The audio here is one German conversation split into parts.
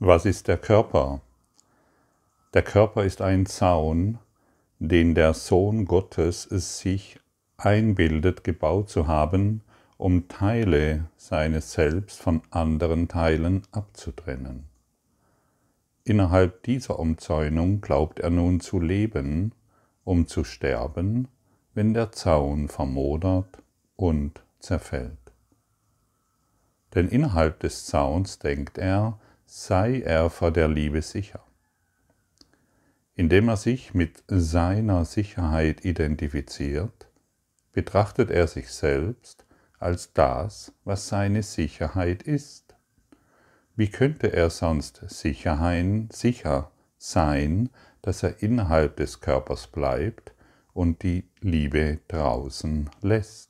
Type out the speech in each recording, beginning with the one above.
Was ist der Körper? Der Körper ist ein Zaun, den der Sohn Gottes sich einbildet, gebaut zu haben, um Teile seines Selbst von anderen Teilen abzutrennen. Innerhalb dieser Umzäunung glaubt er nun zu leben, um zu sterben, wenn der Zaun vermodert und zerfällt. Denn innerhalb des Zauns denkt er, sei er vor der Liebe sicher. Indem er sich mit seiner Sicherheit identifiziert, betrachtet er sich selbst als das, was seine Sicherheit ist. Wie könnte er sonst sicher sein, dass er innerhalb des Körpers bleibt und die Liebe draußen lässt?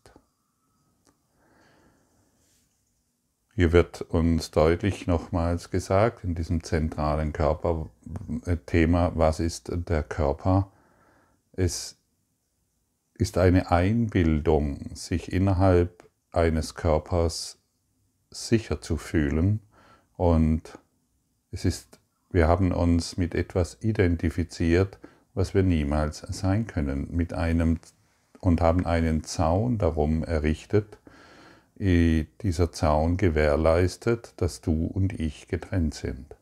Hier wird uns deutlich nochmals gesagt, in diesem zentralen Körperthema, äh, was ist der Körper? Es ist eine Einbildung, sich innerhalb eines Körpers sicher zu fühlen. Und es ist, wir haben uns mit etwas identifiziert, was wir niemals sein können, mit einem und haben einen Zaun darum errichtet, Eh, dieser Zaun gewährleistet, dass du und ich getrennt sind.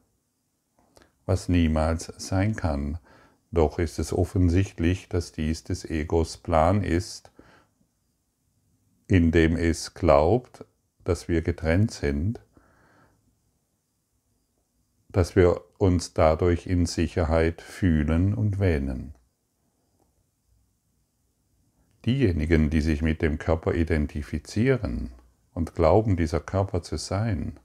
Was niemals sein kann, doch ist es offensichtlich, dass dies des Egos Plan ist, indem es glaubt, dass wir getrennt sind, dass wir uns dadurch in Sicherheit fühlen und wähnen. Diejenigen, die sich mit dem Körper identifizieren, und glauben, dieser Körper zu sein,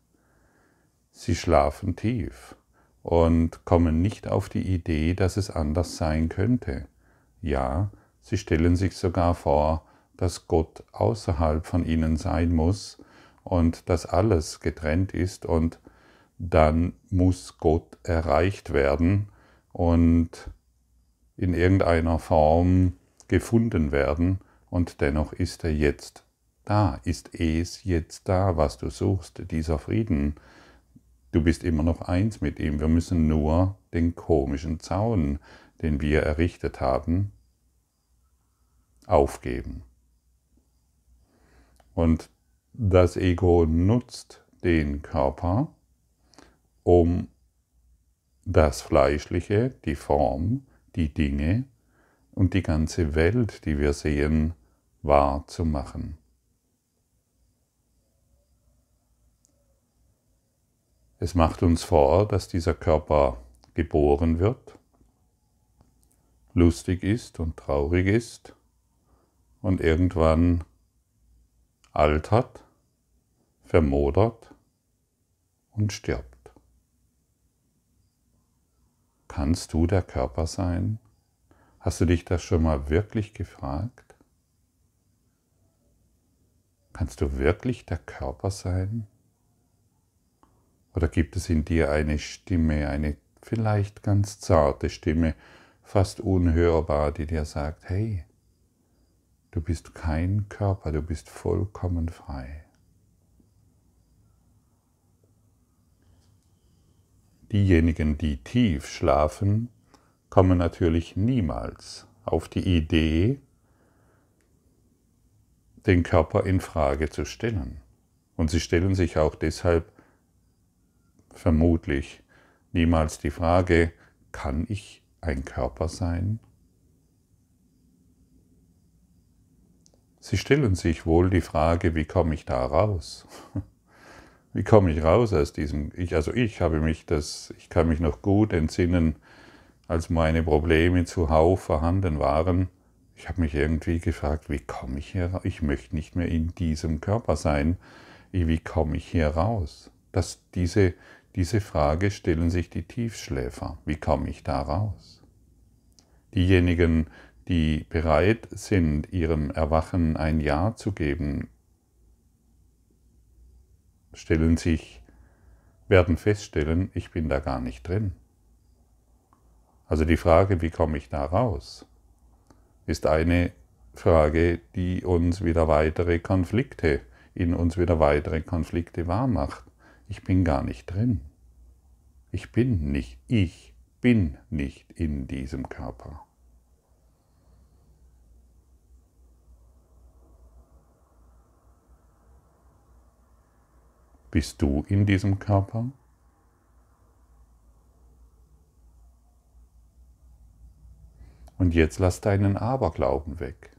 sie schlafen tief und kommen nicht auf die Idee, dass es anders sein könnte. Ja, sie stellen sich sogar vor, dass Gott außerhalb von ihnen sein muss und dass alles getrennt ist und dann muss Gott erreicht werden und in irgendeiner Form gefunden werden und dennoch ist er jetzt da ah, ist es jetzt da, was du suchst, dieser Frieden. Du bist immer noch eins mit ihm. Wir müssen nur den komischen Zaun, den wir errichtet haben, aufgeben. Und das Ego nutzt den Körper, um das Fleischliche, die Form, die Dinge und die ganze Welt, die wir sehen, wahrzumachen. machen. Es macht uns vor, dass dieser Körper geboren wird, lustig ist und traurig ist und irgendwann altert, vermodert und stirbt. Kannst du der Körper sein? Hast du dich das schon mal wirklich gefragt? Kannst du wirklich der Körper sein? Oder gibt es in dir eine Stimme, eine vielleicht ganz zarte Stimme, fast unhörbar, die dir sagt, hey, du bist kein Körper, du bist vollkommen frei. Diejenigen, die tief schlafen, kommen natürlich niemals auf die Idee, den Körper in Frage zu stellen. Und sie stellen sich auch deshalb vermutlich niemals die Frage, kann ich ein Körper sein? Sie stellen sich wohl die Frage, wie komme ich da raus? Wie komme ich raus aus diesem ich? Also ich habe mich das, ich kann mich noch gut entsinnen, als meine Probleme zuhauf vorhanden waren. Ich habe mich irgendwie gefragt, wie komme ich hier raus? Ich möchte nicht mehr in diesem Körper sein. Wie komme ich hier raus? Dass diese, diese Frage stellen sich die Tiefschläfer. Wie komme ich da raus? Diejenigen, die bereit sind, ihrem Erwachen ein Ja zu geben, stellen sich, werden feststellen, ich bin da gar nicht drin. Also die Frage, wie komme ich da raus, ist eine Frage, die uns wieder weitere Konflikte, in uns wieder weitere Konflikte wahrmacht ich bin gar nicht drin. Ich bin nicht, ich bin nicht in diesem Körper. Bist du in diesem Körper? Und jetzt lass deinen Aberglauben weg.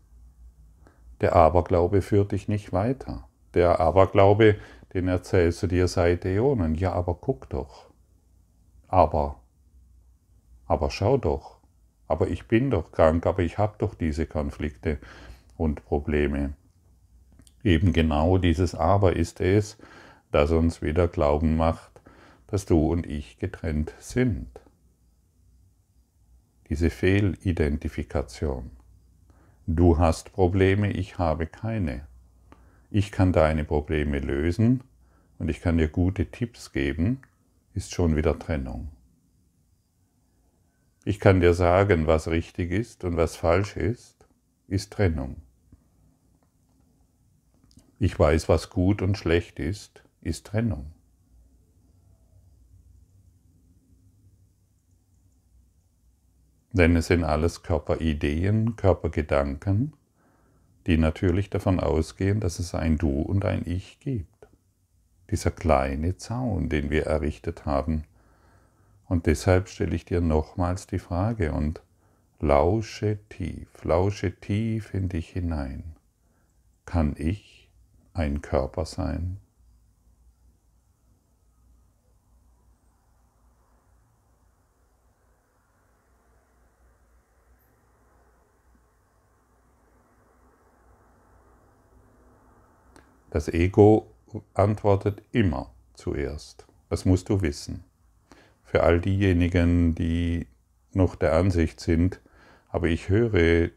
Der Aberglaube führt dich nicht weiter. Der Aberglaube den erzählst du dir seit Äonen. Ja, aber guck doch. Aber. Aber schau doch. Aber ich bin doch krank, aber ich habe doch diese Konflikte und Probleme. Eben genau dieses Aber ist es, das uns wieder glauben macht, dass du und ich getrennt sind. Diese Fehlidentifikation. Du hast Probleme, ich habe keine ich kann deine Probleme lösen und ich kann dir gute Tipps geben, ist schon wieder Trennung. Ich kann dir sagen, was richtig ist und was falsch ist, ist Trennung. Ich weiß, was gut und schlecht ist, ist Trennung. Denn es sind alles Körperideen, Körpergedanken, die natürlich davon ausgehen, dass es ein Du und ein Ich gibt. Dieser kleine Zaun, den wir errichtet haben. Und deshalb stelle ich dir nochmals die Frage und lausche tief, lausche tief in dich hinein. Kann ich ein Körper sein? Das Ego antwortet immer zuerst. Das musst du wissen. Für all diejenigen, die noch der Ansicht sind, aber ich höre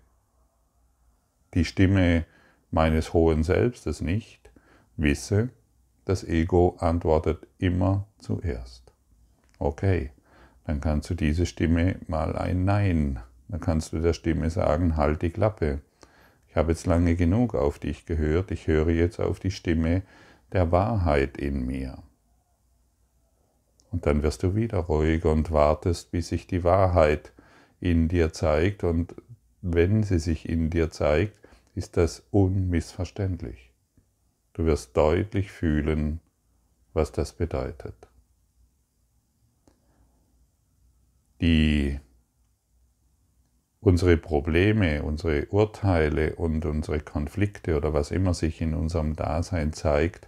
die Stimme meines hohen Selbstes nicht, wisse, das Ego antwortet immer zuerst. Okay, dann kannst du diese Stimme mal ein Nein, dann kannst du der Stimme sagen, halt die Klappe. Ich habe jetzt lange genug auf dich gehört, ich höre jetzt auf die Stimme der Wahrheit in mir. Und dann wirst du wieder ruhiger und wartest, bis sich die Wahrheit in dir zeigt. Und wenn sie sich in dir zeigt, ist das unmissverständlich. Du wirst deutlich fühlen, was das bedeutet. Die unsere Probleme, unsere Urteile und unsere Konflikte oder was immer sich in unserem Dasein zeigt,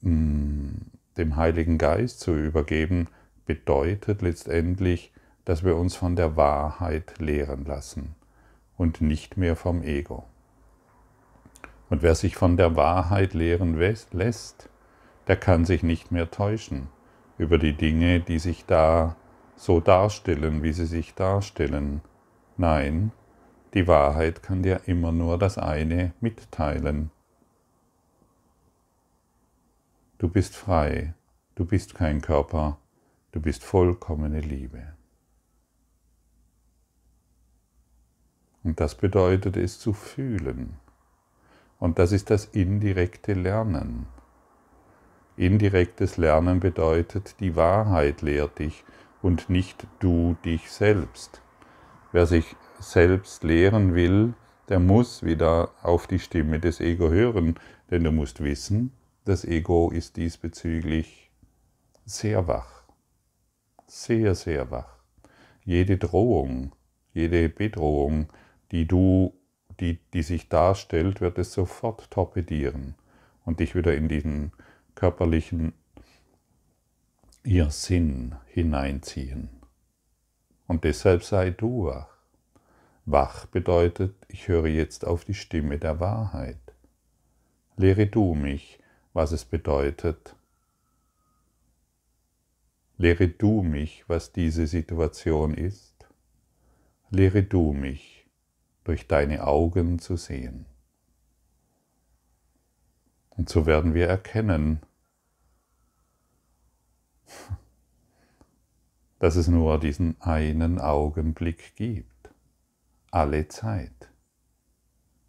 mm, dem Heiligen Geist zu übergeben, bedeutet letztendlich, dass wir uns von der Wahrheit lehren lassen und nicht mehr vom Ego. Und wer sich von der Wahrheit lehren lässt, der kann sich nicht mehr täuschen über die Dinge, die sich da so darstellen, wie sie sich darstellen. Nein, die Wahrheit kann dir immer nur das eine mitteilen. Du bist frei, du bist kein Körper, du bist vollkommene Liebe. Und das bedeutet es zu fühlen. Und das ist das indirekte Lernen. Indirektes Lernen bedeutet, die Wahrheit lehrt dich und nicht du dich selbst. Wer sich selbst lehren will, der muss wieder auf die Stimme des Ego hören, denn du musst wissen, das Ego ist diesbezüglich sehr wach, sehr, sehr wach. Jede Drohung, jede Bedrohung, die du, die, die sich darstellt, wird es sofort torpedieren und dich wieder in diesen körperlichen Irrsinn hineinziehen. Und deshalb sei du wach. Wach bedeutet, ich höre jetzt auf die Stimme der Wahrheit. Lehre du mich, was es bedeutet. Lehre du mich, was diese Situation ist. Lehre du mich, durch deine Augen zu sehen. Und so werden wir erkennen, dass es nur diesen einen Augenblick gibt, alle Zeit.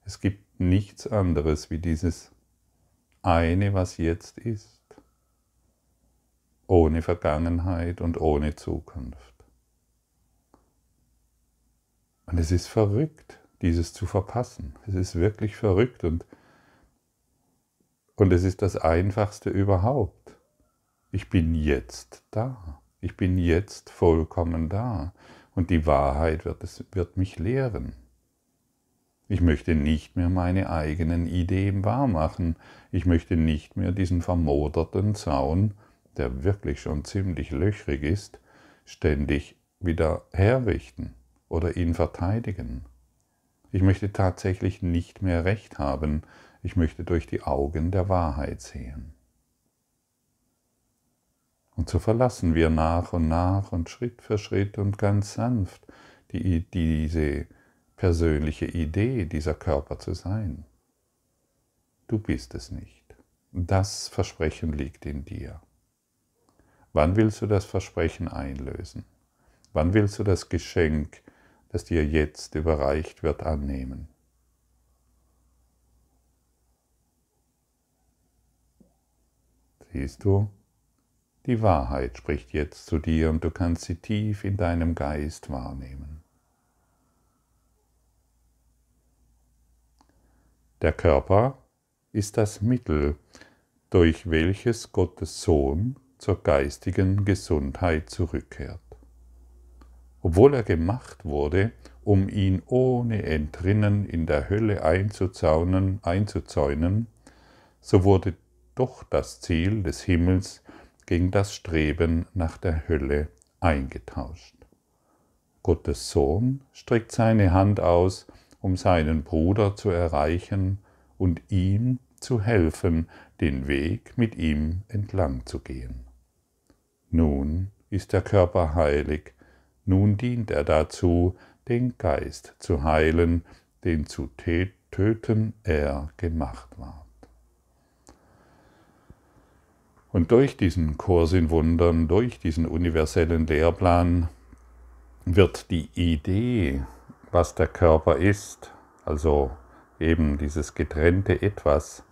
Es gibt nichts anderes wie dieses eine, was jetzt ist, ohne Vergangenheit und ohne Zukunft. Und es ist verrückt, dieses zu verpassen. Es ist wirklich verrückt und, und es ist das Einfachste überhaupt. Ich bin jetzt da. Ich bin jetzt vollkommen da und die Wahrheit wird, es, wird mich lehren. Ich möchte nicht mehr meine eigenen Ideen wahrmachen. Ich möchte nicht mehr diesen vermoderten Zaun, der wirklich schon ziemlich löchrig ist, ständig wieder herrichten oder ihn verteidigen. Ich möchte tatsächlich nicht mehr recht haben, ich möchte durch die Augen der Wahrheit sehen. Und so verlassen wir nach und nach und Schritt für Schritt und ganz sanft die, diese persönliche Idee, dieser Körper zu sein. Du bist es nicht. Das Versprechen liegt in dir. Wann willst du das Versprechen einlösen? Wann willst du das Geschenk, das dir jetzt überreicht wird, annehmen? Siehst du, die Wahrheit spricht jetzt zu dir und du kannst sie tief in deinem Geist wahrnehmen. Der Körper ist das Mittel, durch welches Gottes Sohn zur geistigen Gesundheit zurückkehrt. Obwohl er gemacht wurde, um ihn ohne Entrinnen in der Hölle einzuzäunen, einzuzäunen so wurde doch das Ziel des Himmels gegen das Streben nach der Hölle eingetauscht. Gottes Sohn streckt seine Hand aus, um seinen Bruder zu erreichen und ihm zu helfen, den Weg mit ihm entlang zu gehen. Nun ist der Körper heilig, nun dient er dazu, den Geist zu heilen, den zu töten er gemacht war. Und durch diesen Kurs in Wundern, durch diesen universellen Lehrplan wird die Idee, was der Körper ist, also eben dieses getrennte Etwas,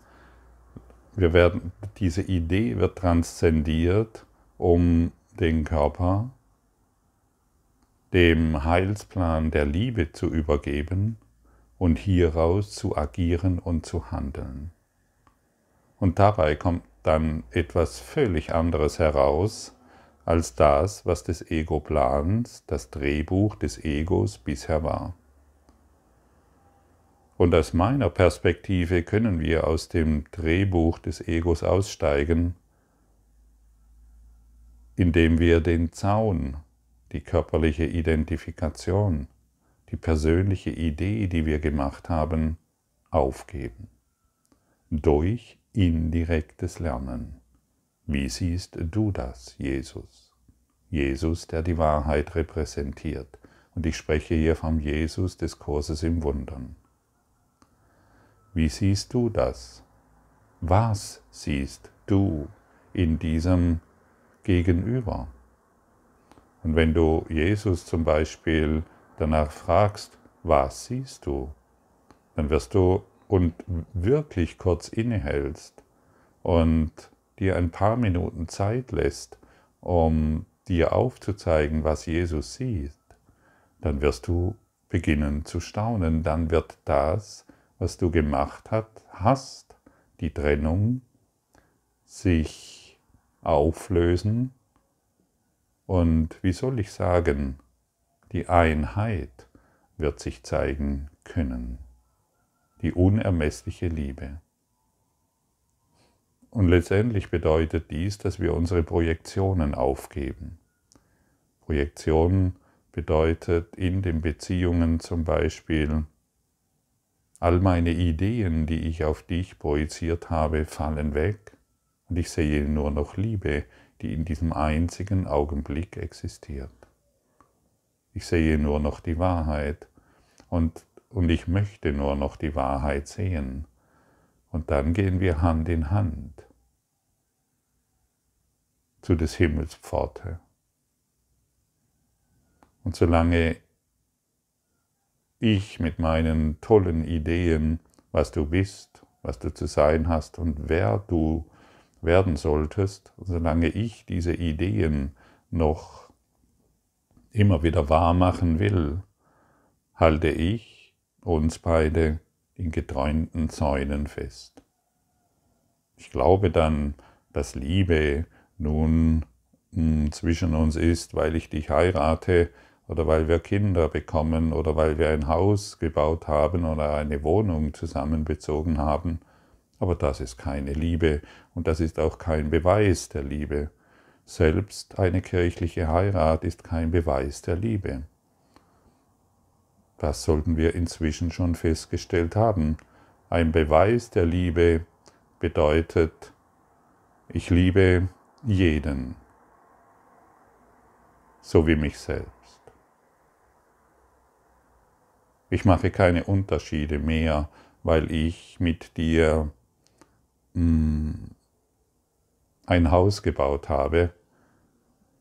wir werden, diese Idee wird transzendiert, um den Körper dem Heilsplan der Liebe zu übergeben und hieraus zu agieren und zu handeln. Und dabei kommt dann etwas völlig anderes heraus als das, was des Ego-Plans, das Drehbuch des Egos bisher war. Und aus meiner Perspektive können wir aus dem Drehbuch des Egos aussteigen, indem wir den Zaun, die körperliche Identifikation, die persönliche Idee, die wir gemacht haben, aufgeben. Durch indirektes Lernen. Wie siehst du das, Jesus? Jesus, der die Wahrheit repräsentiert. Und ich spreche hier vom Jesus des Kurses im Wundern. Wie siehst du das? Was siehst du in diesem Gegenüber? Und wenn du Jesus zum Beispiel danach fragst, was siehst du, dann wirst du und wirklich kurz innehältst und dir ein paar Minuten Zeit lässt, um dir aufzuzeigen, was Jesus sieht, dann wirst du beginnen zu staunen, dann wird das, was du gemacht hat, hast, die Trennung sich auflösen und, wie soll ich sagen, die Einheit wird sich zeigen können die unermessliche Liebe. Und letztendlich bedeutet dies, dass wir unsere Projektionen aufgeben. Projektionen bedeutet in den Beziehungen zum Beispiel, all meine Ideen, die ich auf dich projiziert habe, fallen weg und ich sehe nur noch Liebe, die in diesem einzigen Augenblick existiert. Ich sehe nur noch die Wahrheit und und ich möchte nur noch die Wahrheit sehen. Und dann gehen wir Hand in Hand zu des Himmels Pforte. Und solange ich mit meinen tollen Ideen, was du bist, was du zu sein hast und wer du werden solltest, solange ich diese Ideen noch immer wieder wahr machen will, halte ich uns beide in geträumten Zäunen fest. Ich glaube dann, dass Liebe nun hm, zwischen uns ist, weil ich dich heirate oder weil wir Kinder bekommen oder weil wir ein Haus gebaut haben oder eine Wohnung zusammenbezogen haben. Aber das ist keine Liebe und das ist auch kein Beweis der Liebe. Selbst eine kirchliche Heirat ist kein Beweis der Liebe. Das sollten wir inzwischen schon festgestellt haben. Ein Beweis der Liebe bedeutet, ich liebe jeden, so wie mich selbst. Ich mache keine Unterschiede mehr, weil ich mit dir mh, hm, ein Haus gebaut habe.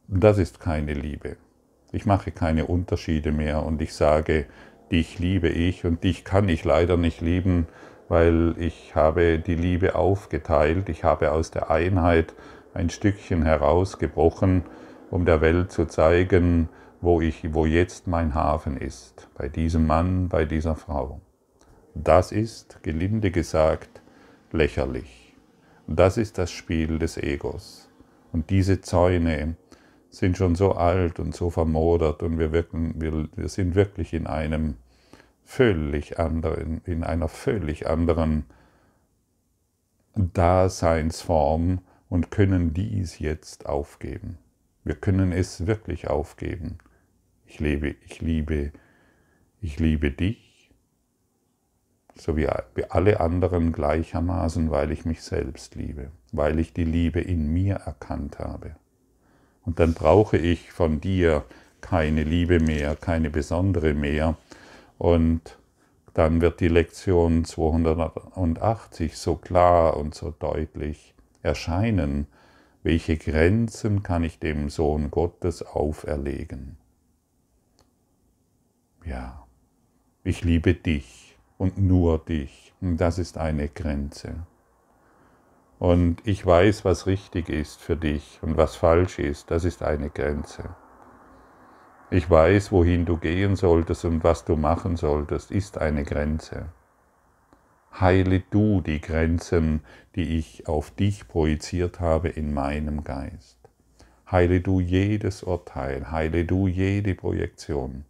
Das ist keine Liebe. Ich mache keine Unterschiede mehr und ich sage, dich liebe ich und dich kann ich leider nicht lieben, weil ich habe die Liebe aufgeteilt, ich habe aus der Einheit ein Stückchen herausgebrochen, um der Welt zu zeigen, wo, ich, wo jetzt mein Hafen ist, bei diesem Mann, bei dieser Frau. Das ist, gelinde gesagt, lächerlich. Das ist das Spiel des Egos. Und diese Zäune, sind schon so alt und so vermodert und wir, wirken, wir, wir sind wirklich in einem völlig anderen, in einer völlig anderen Daseinsform und können dies jetzt aufgeben. Wir können es wirklich aufgeben. Ich lebe, ich liebe, ich liebe dich, so wie alle anderen gleichermaßen, weil ich mich selbst liebe, weil ich die Liebe in mir erkannt habe. Und dann brauche ich von dir keine Liebe mehr, keine besondere mehr. Und dann wird die Lektion 280 so klar und so deutlich erscheinen, welche Grenzen kann ich dem Sohn Gottes auferlegen. Ja, ich liebe dich und nur dich. Und das ist eine Grenze. Und ich weiß, was richtig ist für dich und was falsch ist. Das ist eine Grenze. Ich weiß, wohin du gehen solltest und was du machen solltest, ist eine Grenze. Heile du die Grenzen, die ich auf dich projiziert habe in meinem Geist. Heile du jedes Urteil, heile du jede Projektion,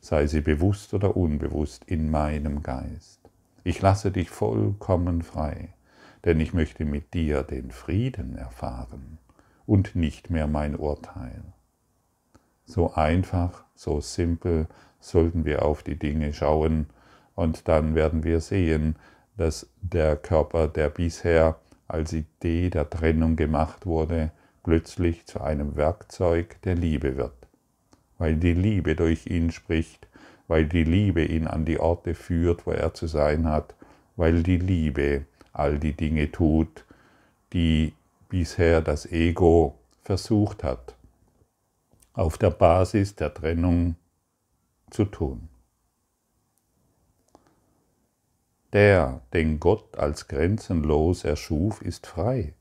sei sie bewusst oder unbewusst in meinem Geist. Ich lasse dich vollkommen frei denn ich möchte mit dir den Frieden erfahren und nicht mehr mein Urteil. So einfach, so simpel sollten wir auf die Dinge schauen, und dann werden wir sehen, dass der Körper, der bisher als Idee der Trennung gemacht wurde, plötzlich zu einem Werkzeug der Liebe wird, weil die Liebe durch ihn spricht, weil die Liebe ihn an die Orte führt, wo er zu sein hat, weil die Liebe all die Dinge tut, die bisher das Ego versucht hat, auf der Basis der Trennung zu tun. Der, den Gott als grenzenlos erschuf, ist frei.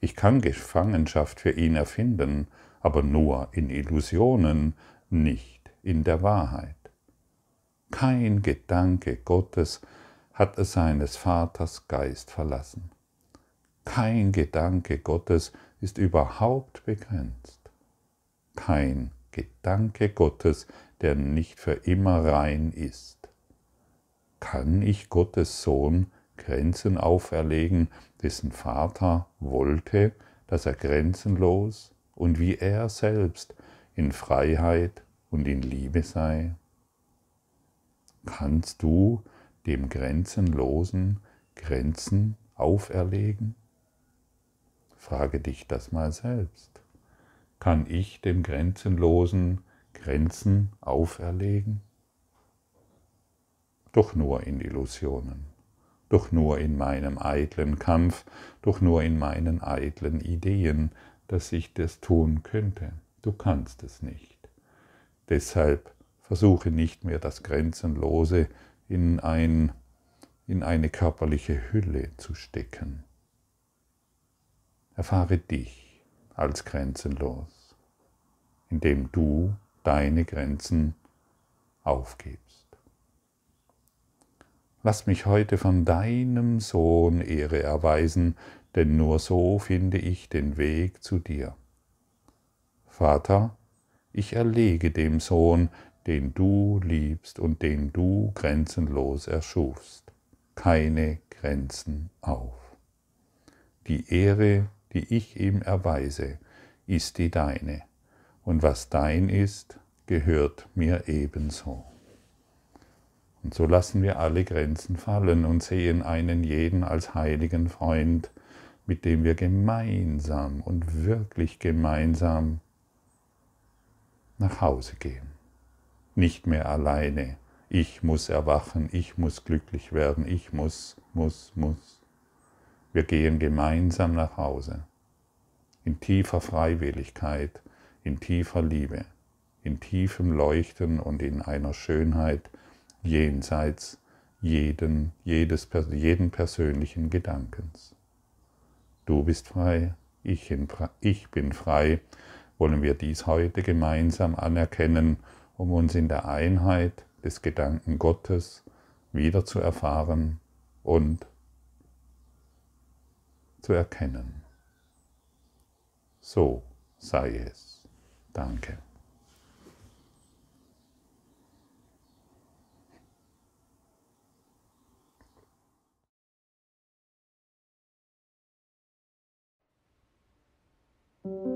Ich kann Gefangenschaft für ihn erfinden, aber nur in Illusionen, nicht in der Wahrheit. Kein Gedanke Gottes hat es seines Vaters Geist verlassen. Kein Gedanke Gottes ist überhaupt begrenzt. Kein Gedanke Gottes, der nicht für immer rein ist. Kann ich Gottes Sohn Grenzen auferlegen, dessen Vater wollte, dass er grenzenlos und wie er selbst in Freiheit und in Liebe sei? Kannst du dem Grenzenlosen Grenzen auferlegen? Frage dich das mal selbst. Kann ich dem Grenzenlosen Grenzen auferlegen? Doch nur in Illusionen, doch nur in meinem eitlen Kampf, doch nur in meinen eitlen Ideen, dass ich das tun könnte. Du kannst es nicht. Deshalb versuche nicht mehr das Grenzenlose in, ein, in eine körperliche Hülle zu stecken. Erfahre dich als grenzenlos, indem du deine Grenzen aufgibst. Lass mich heute von deinem Sohn Ehre erweisen, denn nur so finde ich den Weg zu dir. Vater, ich erlege dem Sohn den du liebst und den du grenzenlos erschufst, keine Grenzen auf. Die Ehre, die ich ihm erweise, ist die deine, und was dein ist, gehört mir ebenso. Und so lassen wir alle Grenzen fallen und sehen einen jeden als heiligen Freund, mit dem wir gemeinsam und wirklich gemeinsam nach Hause gehen nicht mehr alleine. Ich muss erwachen, ich muss glücklich werden, ich muss, muss, muss. Wir gehen gemeinsam nach Hause, in tiefer Freiwilligkeit, in tiefer Liebe, in tiefem Leuchten und in einer Schönheit jenseits jeden, jedes, jeden persönlichen Gedankens. Du bist frei, ich, in, ich bin frei, wollen wir dies heute gemeinsam anerkennen um uns in der Einheit des Gedanken Gottes wieder zu erfahren und zu erkennen. So sei es. Danke. thank you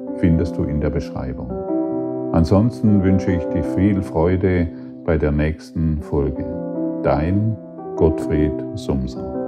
findest du in der Beschreibung. Ansonsten wünsche ich dir viel Freude bei der nächsten Folge. Dein Gottfried Sumser.